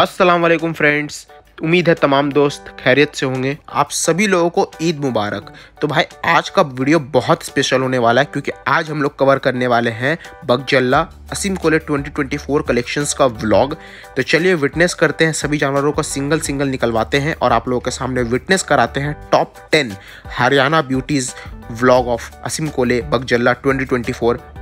Aslam friends उम्मीद है तमाम दोस्त खैरियत से होंगे आप सभी लोगों को ईद मुबारक तो भाई आज का वीडियो बहुत स्पेशल होने वाला है क्योंकि आज हम लोग कवर करने वाले हैं बगजल्ला असीम कोले 2024 कलेक्शंस का व्लॉग तो चलिए विटनेस करते हैं सभी जानवरों का सिंगल सिंगल निकलवाते हैं और आप लोगों के सामने विटनेस कराते हैं top ten Haryana beauties vlog of असीम कोले बगजल्ला ट्वेंटी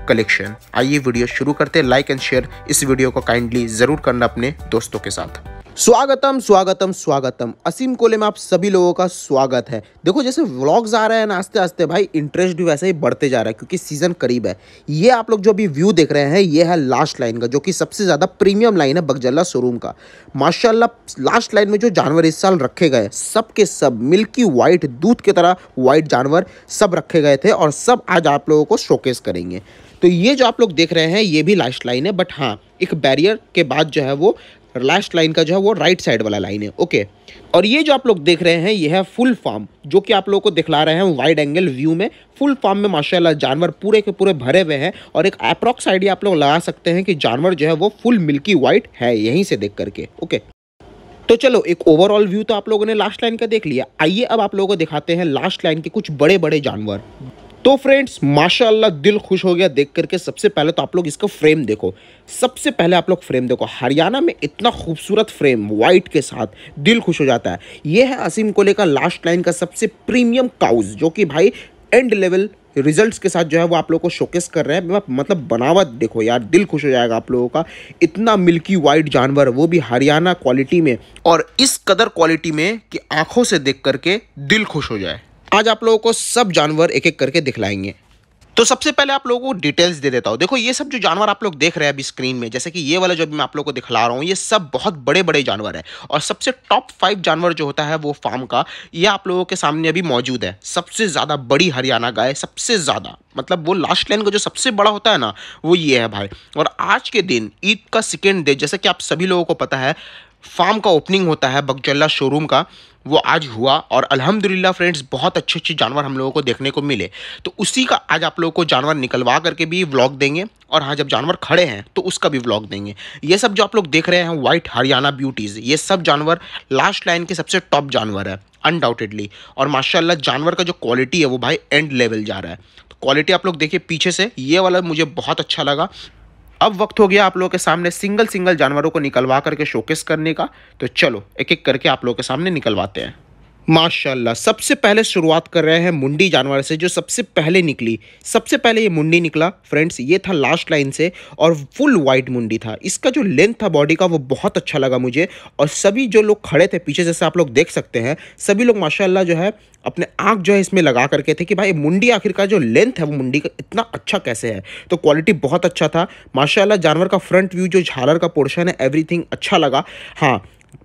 कलेक्शन आइए वीडियो शुरू करते लाइक एंड शेयर इस वीडियो को काइंडली ज़रूर करना अपने दोस्तों के साथ स्वागतम स्वागतम स्वागतम असीम कोले में आप सभी लोगों का स्वागत है देखो जैसे व्लॉग्स आ रहे हैं ना आस्ते आस्ते भाई इंटरेस्ट भी वैसे ही बढ़ते जा रहा है क्योंकि सीजन करीब है ये आप लोग जो अभी व्यू देख रहे हैं ये है लास्ट लाइन का जो कि सबसे ज़्यादा प्रीमियम लाइन है बगजल्ला शोरूम का माशाला लास्ट लाइन में जो जानवर इस साल रखे गए सब के सब मिल्की वाइट दूध की तरह वाइट जानवर सब रखे गए थे और सब आज आप लोगों को शोकेस करेंगे तो ये जो आप लोग देख रहे हैं ये भी लास्ट लाइन है बट हाँ एक बैरियर के बाद जो है वो लास्ट लाइन का जो है वो राइट साइड वाला लाइन है ओके और ये जो आप लोग देख रहे हैं ये है फुल फार्म जो कि आप लोगों को दिखला रहे हैं वाइड एंगल व्यू में फुल फार्म में माशाल्लाह जानवर पूरे के पूरे भरे हुए हैं और एक अप्रोक्स आइडिया आप लोग लगा सकते हैं कि जानवर जो है वो फुल मिल्की वाइट है यहीं से देख करके ओके तो चलो एक ओवरऑल व्यू तो आप लोगों ने लास्ट लाइन का देख लिया आइए अब आप लोगों को दिखाते हैं लास्ट लाइन के कुछ बड़े बड़े जानवर तो फ्रेंड्स माशाल्लाह दिल खुश हो गया देख करके सबसे पहले तो आप लोग इसका फ्रेम देखो सबसे पहले आप लोग फ्रेम देखो हरियाणा में इतना खूबसूरत फ्रेम वाइट के साथ दिल खुश हो जाता है ये है असीम कोले का लास्ट लाइन का सबसे प्रीमियम काउज जो कि भाई एंड लेवल रिजल्ट्स के साथ जो है वो आप लोगों को शोकेस कर रहे हैं मतलब बनावट देखो यार दिल खुश हो जाएगा आप लोगों का इतना मिल्की वाइट जानवर वो भी हरियाणा क्वालिटी में और इस कदर क्वालिटी में कि आंखों से देख करके दिल खुश हो जाए आज आप लोगों को सब जानवर एक एक करके दिखलाएंगे तो सबसे पहले आप लोगों को डिटेल्स दे देता हूँ देखो ये सब जो जानवर आप लोग देख रहे हैं अभी स्क्रीन में जैसे कि ये वाला जो मैं आप लोगों को दिखला रहा हूँ ये सब बहुत बड़े बड़े जानवर है और सबसे टॉप फाइव जानवर जो होता है वो फार्म का ये आप लोगों के सामने अभी मौजूद है सबसे ज़्यादा बड़ी हरियाणा गाय सबसे ज़्यादा मतलब वो लास्ट लाइन का जो सबसे बड़ा होता है ना वो ये है भाई और आज के दिन ईद का सेकेंड डे जैसे कि आप सभी लोगों को पता है फार्म का ओपनिंग होता है बगजल्ला शोरूम का वो आज हुआ और अल्हम्दुलिल्लाह फ्रेंड्स बहुत अच्छे अच्छे जानवर हम लोगों को देखने को मिले तो उसी का आज आप लोगों को जानवर निकलवा करके भी व्लॉग देंगे और हाँ जब जानवर खड़े हैं तो उसका भी व्लॉग देंगे ये सब जो आप लोग देख रहे हैं वाइट हरियाणा ब्यूटीज़ ये सब जानवर लास्ट लाइन के सबसे टॉप जानवर है अनडाउटेडली और माशाला जानवर का जो क्वालिटी है वो भाई एंड लेवल जा रहा है तो क्वालिटी आप लोग देखिए पीछे से ये वाला मुझे बहुत अच्छा लगा अब वक्त हो गया आप लोगों के सामने सिंगल सिंगल जानवरों को निकलवा करके शोकेस करने का तो चलो एक एक करके आप लोगों के सामने निकलवाते हैं माशाल्लाह सबसे पहले शुरुआत कर रहे हैं मुंडी जानवर से जो सबसे पहले निकली सबसे पहले ये मुंडी निकला फ्रेंड्स ये था लास्ट लाइन से और फुल वाइट मुंडी था इसका जो लेंथ था बॉडी का वो बहुत अच्छा लगा मुझे और सभी जो लोग खड़े थे पीछे जैसे आप लोग देख सकते हैं सभी लोग माशाल्लाह जो है अपने आँख जो है इसमें लगा करके थे कि भाई मुंडी आखिर का जो लेंथ है वो मुंडी का इतना अच्छा कैसे है तो क्वालिटी बहुत अच्छा था माशाला जानवर का फ्रंट व्यू जो झालर का पोर्शन है एवरीथिंग अच्छा लगा हाँ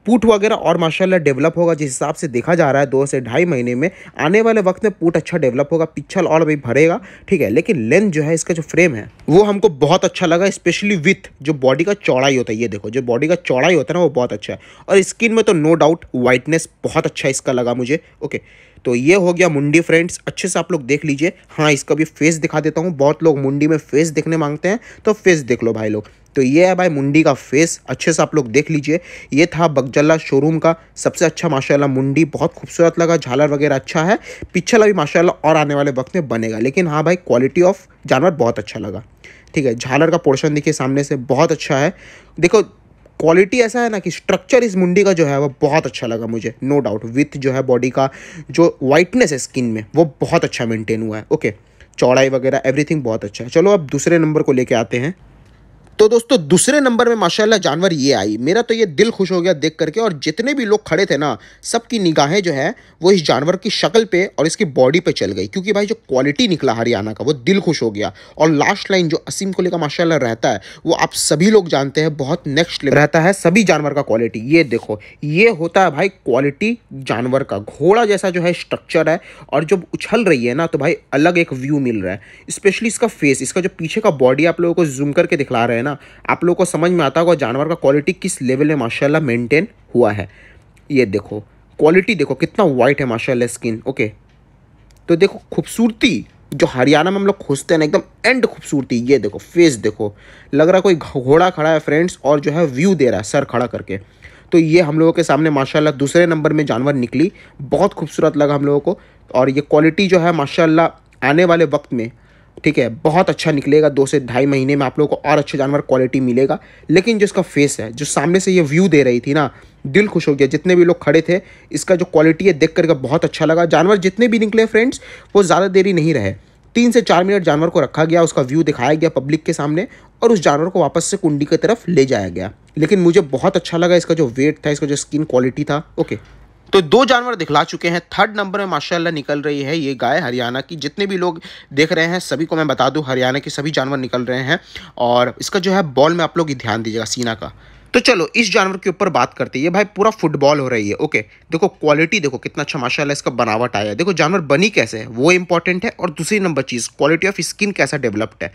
पुट वगैरह और माशाल्लाह डेवलप होगा जिस हिसाब से देखा जा रहा है दो से ढाई महीने में आने वाले वक्त में पुट अच्छा डेवलप होगा पिछल और भी भरेगा ठीक है लेकिन लेंथ जो है इसका जो फ्रेम है वो हमको बहुत अच्छा लगा स्पेशली विथ जो बॉडी का चौड़ाई होता है ये देखो जो बॉडी का चौड़ाई होता है ना वो बहुत अच्छा है और स्किन में तो नो डाउट वाइटनेस बहुत अच्छा इसका लगा मुझे ओके तो ये हो गया मुंडी फ्रेंड्स अच्छे से आप लोग देख लीजिए हाँ इसका भी फेस दिखा देता हूँ बहुत लोग मुंडी में फेस देखने मांगते हैं तो फेस देख लो भाई लोग तो ये है भाई मुंडी का फेस अच्छे से आप लोग देख लीजिए ये था बगजल्ला शोरूम का सबसे अच्छा माशाल्लाह मुंडी बहुत खूबसूरत लगा झालर वगैरह अच्छा है पिछला भी माशाल्लाह और आने वाले वक्त में बनेगा लेकिन हाँ भाई क्वालिटी ऑफ जानवर बहुत अच्छा लगा ठीक है झालर का पोर्शन देखिए सामने से बहुत अच्छा है देखो क्वालिटी ऐसा है ना कि स्ट्रक्चर इस मुंडी का जो है वो बहुत अच्छा लगा मुझे नो डाउट विथ जो है बॉडी का जो वाइटनेस है स्किन में वो बहुत अच्छा मेंटेन हुआ है ओके चौड़ाई वगैरह एवरीथिंग बहुत अच्छा है चलो अब दूसरे नंबर को लेके आते हैं तो दोस्तों दूसरे नंबर में माशाल्लाह जानवर ये आई मेरा तो ये दिल खुश हो गया देख करके और जितने भी लोग खड़े थे ना सबकी निगाहें जो है वो इस जानवर की शक्ल पे और इसकी बॉडी पे चल गई क्योंकि भाई जो क्वालिटी निकला हरियाणा का वो दिल खुश हो गया और लास्ट लाइन जो असीम को लेकर माशाला रहता है वो आप सभी लोग जानते हैं बहुत नेक्स्ट लेवल रहता है सभी जानवर का क्वालिटी ये देखो ये होता है भाई क्वालिटी जानवर का घोड़ा जैसा जो है स्ट्रक्चर है और जब उछल रही है ना तो भाई अलग एक व्यू मिल रहा है स्पेशली इसका फेस इसका जो पीछे का बॉडी आप लोगों को जूम करके दिखला रहे हैं ना आप लोगों को समझ में आता होगा जानवर का क्वालिटी किस लेवल में माशाल्लाह मेंटेन हुआ है ये देखो क्वालिटी देखो कितना वाइट है माशाल्लाह स्किन ओके तो देखो खूबसूरती जो हरियाणा में हम लोग खोजते हैं ना एकदम एंड खूबसूरती ये देखो फेस देखो लग रहा कोई घोड़ा खड़ा है फ्रेंड्स और जो है व्यू दे रहा है सर खड़ा करके तो ये हम लोगों के सामने माशाल्लाह दूसरे नंबर में जानवर निकली बहुत खूबसूरत लगा हम लोगों को और ये क्वालिटी जो है माशाल्लाह आने वाले वक्त में ठीक है बहुत अच्छा निकलेगा दो से ढाई महीने में आप लोगों को और अच्छे जानवर क्वालिटी मिलेगा लेकिन जो इसका फेस है जो सामने से ये व्यू दे रही थी ना दिल खुश हो गया जितने भी लोग खड़े थे इसका जो क्वालिटी है देख करके बहुत अच्छा लगा जानवर जितने भी निकले फ्रेंड्स वो ज़्यादा देरी नहीं रहे तीन से चार मिनट जानवर को रखा गया उसका व्यू दिखाया गया पब्लिक के सामने और उस जानवर को वापस से कुंडी की तरफ ले जाया गया लेकिन मुझे बहुत अच्छा लगा इसका जो वेट था इसका जो स्किन क्वालिटी था ओके तो दो जानवर दिखला चुके हैं थर्ड नंबर में माशाल्लाह निकल रही है ये गाय हरियाणा की जितने भी लोग देख रहे हैं सभी को मैं बता दूं हरियाणा के सभी जानवर निकल रहे हैं और इसका जो है बॉल में आप लोग ध्यान दीजिएगा सीना का तो चलो इस जानवर के ऊपर बात करते हैं ये भाई पूरा फुटबॉल हो रही है ओके देखो क्वालिटी देखो कितना अच्छा माशाला इसका बनावट आया है देखो जानवर बनी कैसे है वो इंपॉर्टेंट है और दूसरी नंबर चीज़ क्वालिटी ऑफ स्किन कैसा डेवलप्ड है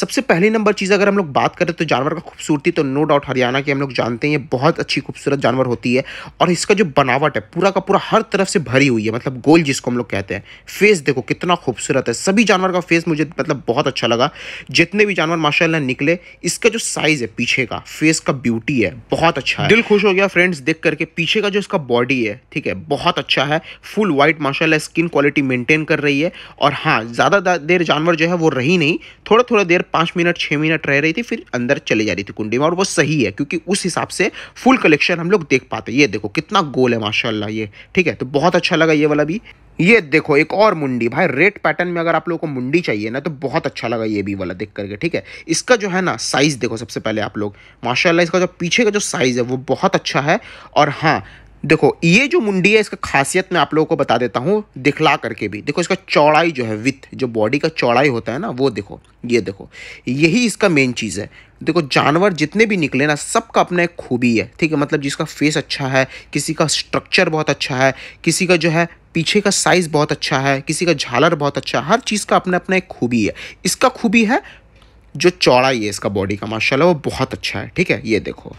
सबसे पहली नंबर चीज़ अगर हम लोग बात करें तो जानवर का खूबसूरती तो नो डाउट हरियाणा की हम लोग जानते हैं बहुत अच्छी खूबसूरत जानवर होती है और इसका जो बनावट है पूरा का पूरा हर तरफ से भरी हुई है मतलब गोल जिसको हम लोग कहते हैं फेस देखो कितना खूबसूरत है सभी जानवर का फेस मुझे मतलब बहुत अच्छा लगा जितने भी जानवर माशाला निकले इसका जो साइज़ है पीछे का फेस का ब्यूटी है है बहुत अच्छा है दिल खुश हो गया फ्रेंड्स देख करके पीछे का जो इसका बॉडी है ठीक है बहुत अच्छा है फुल व्हाइट माशाल्लाह स्किन क्वालिटी मेंटेन कर रही है और हाँ ज़्यादा देर जानवर जो है वो रही नहीं थोड़ा थोड़ा देर पाँच मिनट छः मिनट रह रही थी फिर अंदर चले जा रही थी कुंडी में और वो सही है क्योंकि उस हिसाब से फुल कलेक्शन हम लोग देख पाते ये देखो कितना गोल है माशाला ये ठीक है तो बहुत अच्छा लगा ये वाला भी ये देखो एक और मुंडी भाई रेड पैटर्न में अगर आप लोगों को मुंडी चाहिए ना तो बहुत अच्छा लगा ये भी वाला देख करके ठीक है इसका जो है ना साइज देखो सबसे पहले आप लोग माशाल्लाह इसका जो पीछे का जो साइज है वो बहुत अच्छा है और हाँ देखो ये जो मुंडी है इसका खासियत मैं आप लोगों को बता देता हूँ दिखला करके भी देखो इसका चौड़ाई जो है विथ जो बॉडी का चौड़ाई होता है ना वो देखो ये देखो यही इसका मेन चीज़ है देखो जानवर जितने भी निकले ना सबका अपना एक खूबी है ठीक है मतलब जिसका फेस अच्छा है किसी का स्ट्रक्चर बहुत अच्छा है किसी का जो है पीछे का साइज़ बहुत अच्छा है किसी का झालर बहुत अच्छा है हर चीज़ का अपना अपना एक खूबी है इसका खूबी है जो चौड़ाई है इसका बॉडी का माशाल्लाह वो बहुत अच्छा है ठीक है ये देखो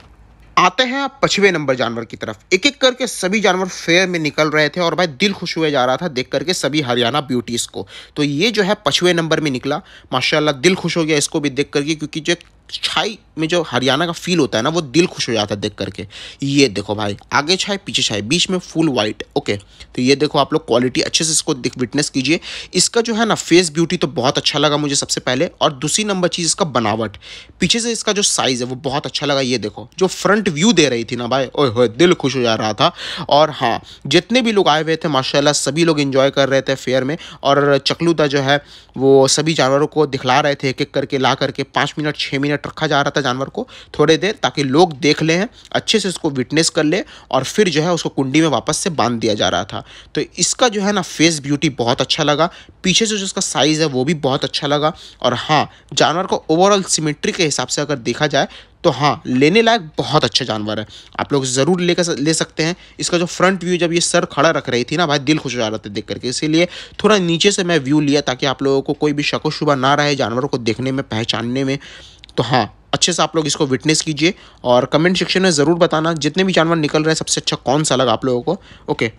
आते हैं आप पछवे नंबर जानवर की तरफ एक एक करके सभी जानवर फेयर में निकल रहे थे और भाई दिल खुश हुए जा रहा था देख करके सभी हरियाणा ब्यूटीज़ को तो ये जो है पछवे नंबर में निकला माशाल्लाह दिल खुश हो गया इसको भी देख करके क्योंकि जो छाई में जो हरियाणा का फील होता है ना वो दिल खुश हो जाता है देख करके ये देखो भाई आगे छाई पीछे छाई बीच में फुल वाइट ओके तो ये देखो आप लोग क्वालिटी अच्छे से इसको विटनेस कीजिए इसका जो है ना फेस ब्यूटी तो बहुत अच्छा लगा मुझे सबसे पहले और दूसरी नंबर चीज़ इसका बनावट पीछे से इसका जो साइज़ है वो बहुत अच्छा लगा ये देखो जो फ्रंट व्यू दे रही थी ना भाई ओह दिल खुश हो जा रहा था और हाँ जितने भी लोग आए हुए थे माशाला सभी लोग इन्जॉय कर रहे थे फेयर में और चकलूदा जो है वो सभी जानवरों को दिखला रहे थे एक एक करके ला करके पाँच मिनट छः मिनट मिनट रखा जा रहा था जानवर को थोड़े देर ताकि लोग देख लें अच्छे से उसको विटनेस कर ले और फिर जो है उसको कुंडी में वापस से बांध दिया जा रहा था तो इसका जो है ना फेस ब्यूटी बहुत अच्छा लगा पीछे से जो उसका साइज़ है वो भी बहुत अच्छा लगा और हाँ जानवर को ओवरऑल सिमेट्री के हिसाब से अगर देखा जाए तो हाँ लेने लायक बहुत अच्छा जानवर है आप लोग ज़रूर ले ले सकते हैं इसका जो फ्रंट व्यू जब ये सर खड़ा रख रही थी ना भाई दिल खुश हो जा रहा था देख करके इसीलिए थोड़ा नीचे से मैं व्यू लिया ताकि आप लोगों को कोई भी शको शुबा ना रहे जानवरों को देखने में पहचानने में तो हाँ अच्छे से आप लोग इसको विटनेस कीजिए और कमेंट सेक्शन में ज़रूर बताना जितने भी जानवर निकल रहे हैं सबसे अच्छा कौन सा लगा आप लोगों को ओके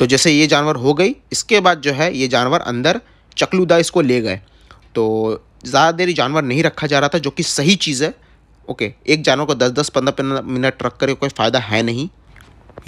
तो जैसे ये जानवर हो गई इसके बाद जो है ये जानवर अंदर चकलूदा इसको ले गए तो ज़्यादा देर जानवर नहीं रखा जा रहा था जो कि सही चीज़ है ओके एक जानवर को दस दस पंद्रह पंद्रह मिनट रख कर कोई फ़ायदा है नहीं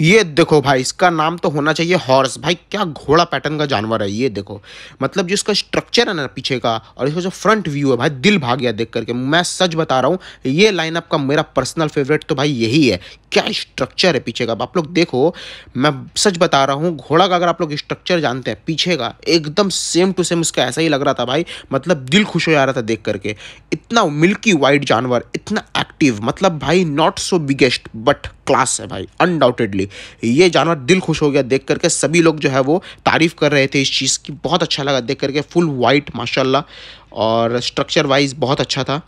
ये देखो भाई इसका नाम तो होना चाहिए हॉर्स भाई क्या घोड़ा पैटर्न का जानवर है ये देखो मतलब जो इसका स्ट्रक्चर है ना पीछे का और इसका जो फ्रंट व्यू है भाई दिल भाग गया देख करके मैं सच बता रहा हूँ ये लाइनअप का मेरा पर्सनल फेवरेट तो भाई यही है क्या स्ट्रक्चर है पीछे का आप लोग देखो मैं सच बता रहा हूँ घोड़ा का अगर आप लोग स्ट्रक्चर जानते हैं पीछे का एकदम सेम टू सेम उसका ऐसा ही लग रहा था भाई मतलब दिल खुश हो जा रहा था देख करके इतना मिल्की वाइट जानवर इतना एक्टिव मतलब भाई not so biggest but class है भाई अनडाउटेडली डेफिनेटली ये जानवर दिल खुश हो गया देख करके सभी लोग जो है वो तारीफ़ कर रहे थे इस चीज़ की बहुत अच्छा लगा देख करके फुल वाइट माशाल्लाह और स्ट्रक्चर वाइज बहुत अच्छा था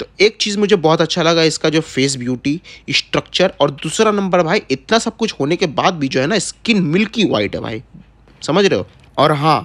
तो एक चीज़ मुझे बहुत अच्छा लगा इसका जो फेस ब्यूटी स्ट्रक्चर और दूसरा नंबर भाई इतना सब कुछ होने के बाद भी जो है ना स्किन मिल्की वाइट है भाई समझ रहे हो और हाँ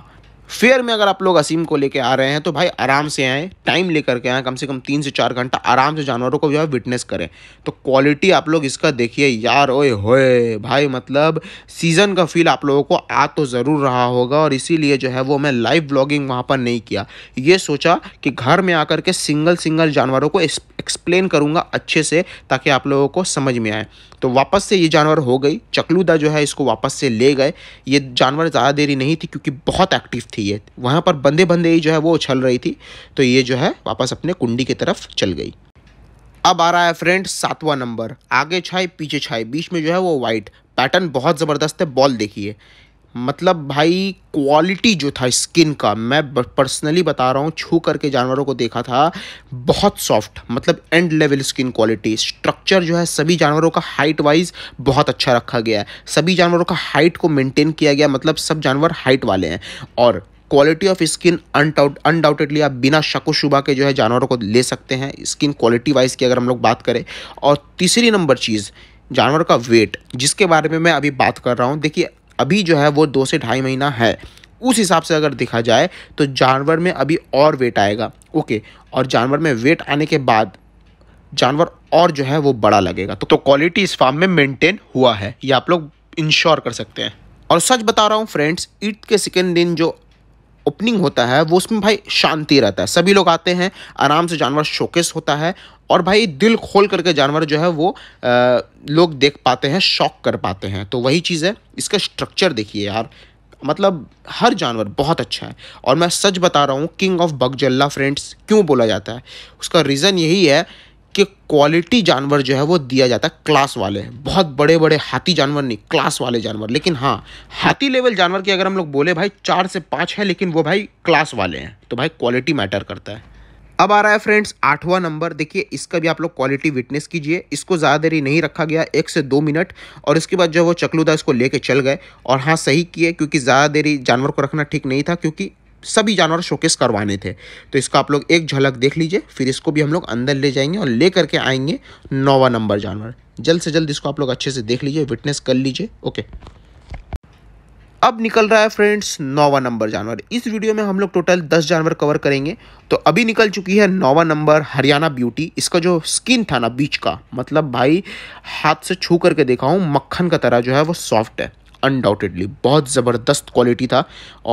फेयर में अगर आप लोग असीम को लेकर आ रहे हैं तो भाई आराम से आएँ टाइम लेकर के आएँ कम से कम तीन से चार घंटा आराम से जानवरों को जो है विटनेस करें तो क्वालिटी आप लोग इसका देखिए यार ओए होए भाई मतलब सीज़न का फील आप लोगों को आ तो ज़रूर रहा होगा और इसीलिए जो है वो मैं लाइव ब्लॉगिंग वहाँ पर नहीं किया ये सोचा कि घर में आकर के सिंगल सिंगल जानवरों को एक्सप्लेन करूँगा अच्छे से ताकि आप लोगों को समझ में आए तो वापस से ये जानवर हो गई चकलूदा जो है इसको वापस से ले गए ये जानवर ज़्यादा देरी नहीं थी क्योंकि बहुत एक्टिव थी थी ये वहाँ पर बंदे बंदे ही जो है वो उछल रही थी तो ये जो है वापस अपने कुंडी की तरफ चल गई अब आ रहा है फ्रेंड सातवा नंबर आगे छाए पीछे छाए बीच में जो है वो वाइट पैटर्न बहुत ज़बरदस्त है बॉल देखिए मतलब भाई क्वालिटी जो था स्किन का मैं पर्सनली बता रहा हूँ छू करके जानवरों को देखा था बहुत सॉफ्ट मतलब end level skin quality structure जो है सभी जानवरों का हाइट वाइज बहुत अच्छा रखा गया है सभी जानवरों का हाइट को मेंटेन किया गया मतलब सब जानवर हाइट वाले हैं और क्वालिटी ऑफ स्किन अनडाउटेडली आप बिना शको शुबा के जो है जानवरों को ले सकते हैं स्किन क्वालिटी वाइज की अगर हम लोग बात करें और तीसरी नंबर चीज़ जानवर का वेट जिसके बारे में मैं अभी बात कर रहा हूँ देखिए अभी जो है वो दो से ढाई महीना है उस हिसाब से अगर देखा जाए तो जानवर में अभी और वेट आएगा ओके और जानवर में वेट आने के बाद जानवर और जो है वो बड़ा लगेगा तो, तो क्वालिटी इस फार्म में मेंटेन हुआ है ये आप लोग इंश्योर कर सकते हैं और सच बता रहा हूँ फ्रेंड्स ईट के सेकेंड दिन जो ओपनिंग होता है वो उसमें भाई शांति रहता है सभी लोग आते हैं आराम से जानवर शोकेस होता है और भाई दिल खोल करके जानवर जो है वो आ, लोग देख पाते हैं शौक कर पाते हैं तो वही चीज़ है इसका स्ट्रक्चर देखिए यार मतलब हर जानवर बहुत अच्छा है और मैं सच बता रहा हूँ किंग ऑफ बगजल्ला फ्रेंड्स क्यों बोला जाता है उसका रीज़न यही है के क्वालिटी जानवर जो है वो दिया जाता है क्लास वाले बहुत बड़े बड़े हाथी जानवर नहीं क्लास वाले जानवर लेकिन हाँ हाथी लेवल जानवर की अगर हम लोग बोले भाई चार से पाँच है लेकिन वो भाई क्लास वाले हैं तो भाई क्वालिटी मैटर करता है अब आ रहा है फ्रेंड्स आठवां नंबर देखिए इसका भी आप लोग क्वालिटी विटनेस कीजिए इसको ज़्यादा देरी नहीं रखा गया एक से दो मिनट और इसके बाद जो वो चकलूदा इसको लेके चल गए और हाँ सही किए क्योंकि ज़्यादा देरी जानवर को रखना ठीक नहीं था क्योंकि सभी जानवर शोकेस करवाने थे तो इसका आप लोग एक झलक देख लीजिए फिर इसको भी हम लोग अंदर ले जाएंगे और ले करके आएंगे नौवा नंबर जानवर जल्द से जल्द इसको आप लोग अच्छे से देख लीजिए विटनेस कर लीजिए ओके अब निकल रहा है फ्रेंड्स नौवा नंबर जानवर इस वीडियो में हम लोग टोटल दस जानवर कवर करेंगे तो अभी निकल चुकी है नौवा नंबर हरियाणा ब्यूटी इसका जो स्किन था ना बीच का मतलब भाई हाथ से छू करके देखा हूँ मक्खन का तरह जो है वो सॉफ्ट है अनडाउटेडली बहुत ज़बरदस्त क्वालिटी था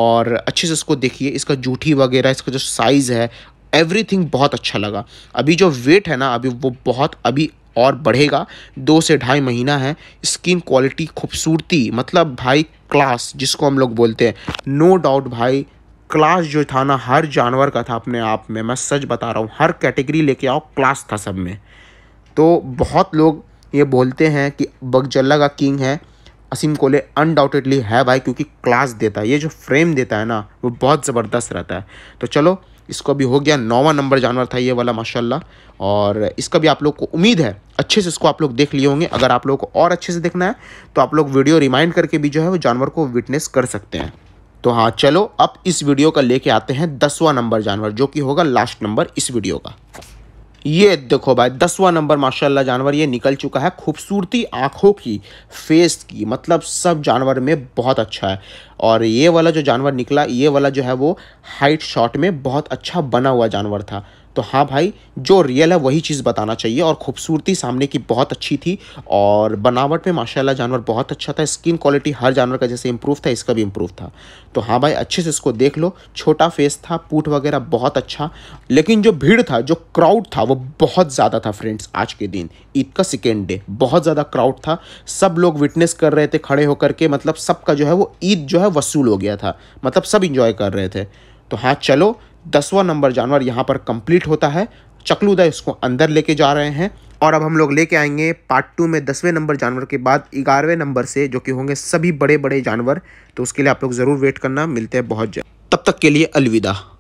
और अच्छे से इसको देखिए इसका जूठी वगैरह इसका जो साइज़ है एवरीथिंग बहुत अच्छा लगा अभी जो वेट है ना अभी वो बहुत अभी और बढ़ेगा दो से ढाई महीना है स्किन क्वालिटी खूबसूरती मतलब भाई क्लास जिसको हम लोग बोलते हैं नो डाउट भाई क्लास जो था ना हर जानवर का था अपने आप में मैं सच बता रहा हूँ हर कैटेगरी लेके आओ क्लास था सब में तो बहुत लोग ये बोलते हैं कि बगजल्ला का किंग है असीम कोले अनडाउटेडली है भाई क्योंकि क्लास देता है ये जो फ्रेम देता है ना वो बहुत ज़बरदस्त रहता है तो चलो इसको भी हो गया नौवा नंबर जानवर था ये वाला माशाल्लाह और इसका भी आप लोग को उम्मीद है अच्छे से इसको आप लोग देख लिए होंगे अगर आप लोग को और अच्छे से देखना है तो आप लोग वीडियो रिमाइंड करके भी जो है वो जानवर को विटनेस कर सकते हैं तो हाँ चलो अब इस वीडियो का लेके आते हैं दसवां नंबर जानवर जो कि होगा लास्ट नंबर इस वीडियो का ये देखो भाई दसवां नंबर माशाल्लाह जानवर ये निकल चुका है खूबसूरती आँखों की फेस की मतलब सब जानवर में बहुत अच्छा है और ये वाला जो जानवर निकला ये वाला जो है वो हाइट शॉट में बहुत अच्छा बना हुआ जानवर था तो हाँ भाई जो रियल है वही चीज़ बताना चाहिए और खूबसूरती सामने की बहुत अच्छी थी और बनावट में माशाल्लाह जानवर बहुत अच्छा था स्किन क्वालिटी हर जानवर का जैसे इम्प्रूव था इसका भी इम्प्रूव था तो हाँ भाई अच्छे से इसको देख लो छोटा फेस था पूट वगैरह बहुत अच्छा लेकिन जो भीड़ था जो क्राउड था वो बहुत ज़्यादा था फ्रेंड्स आज के दिन ईद का सेकेंड डे बहुत ज़्यादा क्राउड था सब लोग विटनेस कर रहे थे खड़े होकर के मतलब सबका जो है वो ईद जो है वसूल हो गया था मतलब सब इंजॉय कर रहे थे तो हाँ चलो दसवां नंबर जानवर यहाँ पर कंप्लीट होता है चकलूदा इसको अंदर लेके जा रहे हैं और अब हम लोग लेके आएंगे पार्ट टू में दसवें नंबर जानवर के बाद ग्यारहवें नंबर से जो कि होंगे सभी बड़े बड़े जानवर तो उसके लिए आप लोग ज़रूर वेट करना मिलते हैं बहुत जल्द तब तक के लिए अलविदा